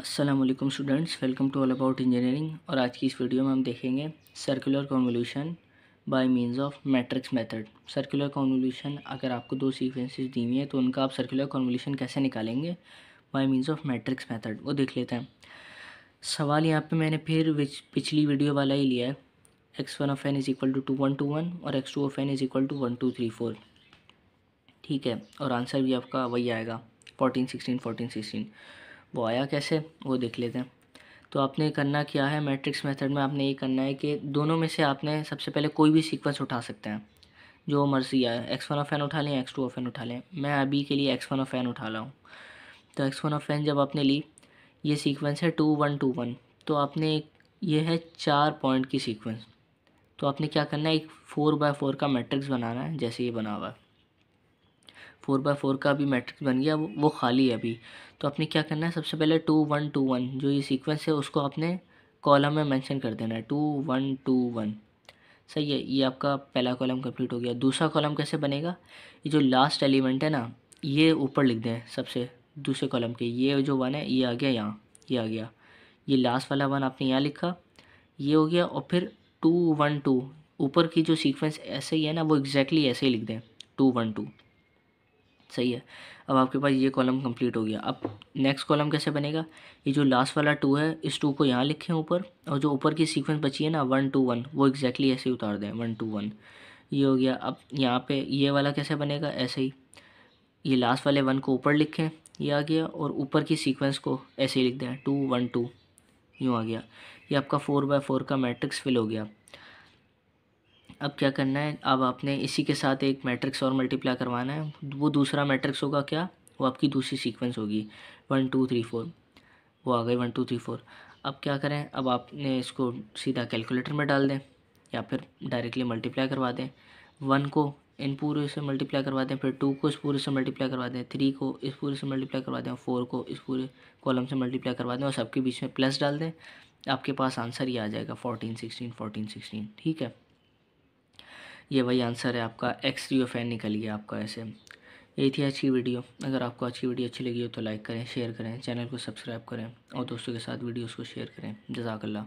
Aslam students welcome to all about engineering और आज की इस वीडियो में हम देखेंगे circular convolution by means of matrix method circular convolution अगर आपको दो सीक्वेंसेस दी हुई हैं तो उनका आप सर्कुलर कॉन्वोल्यूशन कैसे निकालेंगे by means of matrix method वो देख लेते हैं सवाल यहाँ पर मैंने फिर पिछली वीडियो वाला ही लिया है x one of n is equal to two one two one और x two of n is equal to one two three four ठीक है और आंसर भी आपका वही आएगा फोर्टीन सिक्सटीन फोर्टीन सिक्सटीन वो आया कैसे वो देख लेते हैं तो आपने करना क्या है मैट्रिक्स मेथड में आपने ये करना है कि दोनों में से आपने सबसे पहले कोई भी सीक्वेंस उठा सकते हैं जो मर्जी आए एक्स वन ऑफ एन उठा लें एक्स टू ऑफ एन उठा लें मैं अभी के लिए एक्स वन ऑफ एन उठा रहा हूँ तो एक्स वन ऑफ एन जब आपने ली ये सीक्वेंस है टू वन टू वन तो आपने एक ये है चार पॉइंट की सीक्वेंस तो आपने क्या करना है एक फ़ोर बाय फोर का मैट्रिक्स बनाना है जैसे ये बना हुआ है फोर बाय फोर का अभी मैट्रिक्स बन गया वो खाली है अभी तो आपने क्या करना है सबसे पहले टू वन टू वन जो ये सीक्वेंस है उसको आपने कॉलम में मेंशन कर देना है टू वन टू वन सही है ये आपका पहला कॉलम कंप्लीट हो गया दूसरा कॉलम कैसे बनेगा ये जो लास्ट एलिमेंट है ना ये ऊपर लिख दें सबसे दूसरे कॉलम के ये जो वन है ये आ गया यहाँ ये आ गया ये लास्ट वाला वन आपने यहाँ लिखा ये हो गया और फिर टू वन टू ऊपर की जो सीक्वेंस ऐसे ही है ना वो एग्जैक्टली exactly ऐसे ही लिख दें टू वन टू सही है अब आपके पास ये कॉलम कंप्लीट हो गया अब नेक्स्ट कॉलम कैसे बनेगा ये जो लास्ट वाला टू है इस टू को यहाँ लिखें ऊपर और जो ऊपर की सीक्वेंस बची है ना वन टू वन वो एग्जैक्टली ऐसे ही उतार दें वन टू वन ये हो गया अब यहाँ पे ये वाला कैसे बनेगा ऐसे ही ये लास्ट वाले वन को ऊपर लिखें ये आ गया और ऊपर की सीक्वेंस को ऐसे ही लिख दें टू वन टू यूँ आ गया ये आपका फोर बाय फोर का मैट्रिक्स फिल हो गया अब क्या करना है अब आपने इसी के साथ एक मैट्रिक्स और मल्टीप्लाई करवाना है वो दूसरा मैट्रिक्स होगा क्या वो आपकी दूसरी सीक्वेंस होगी वन टू थ्री फोर वो आ गई वन टू थ्री फोर अब क्या करें अब आपने इसको सीधा कैलकुलेटर में डाल दें या फिर डायरेक्टली मल्टीप्लाई करवा दें वन को इन पूरे से मल्टीप्लाई करवा दें फिर टू को इस पूरे से मल्टीप्लाई करवा दें थ्री को इस पूरे से मल्टीप्लाई करवा दें फोर को इस पूरे कॉलम से मल्टीप्लाई करवा दें और सबके बीच में प्लस डाल दें आपके पास आंसर ये आ जाएगा फोर्टीन सिक्सटीन फोर्टीन सिक्सटीन ठीक है ये वही आंसर है आपका एक्स रियो फैन निकल गया आपका ऐसे ये थी आज की वीडियो अगर आपको अच्छी वीडियो अच्छी लगी हो तो लाइक करें शेयर करें चैनल को सब्सक्राइब करें और दोस्तों के साथ वीडियोज़ को शेयर करें जजाकल्ला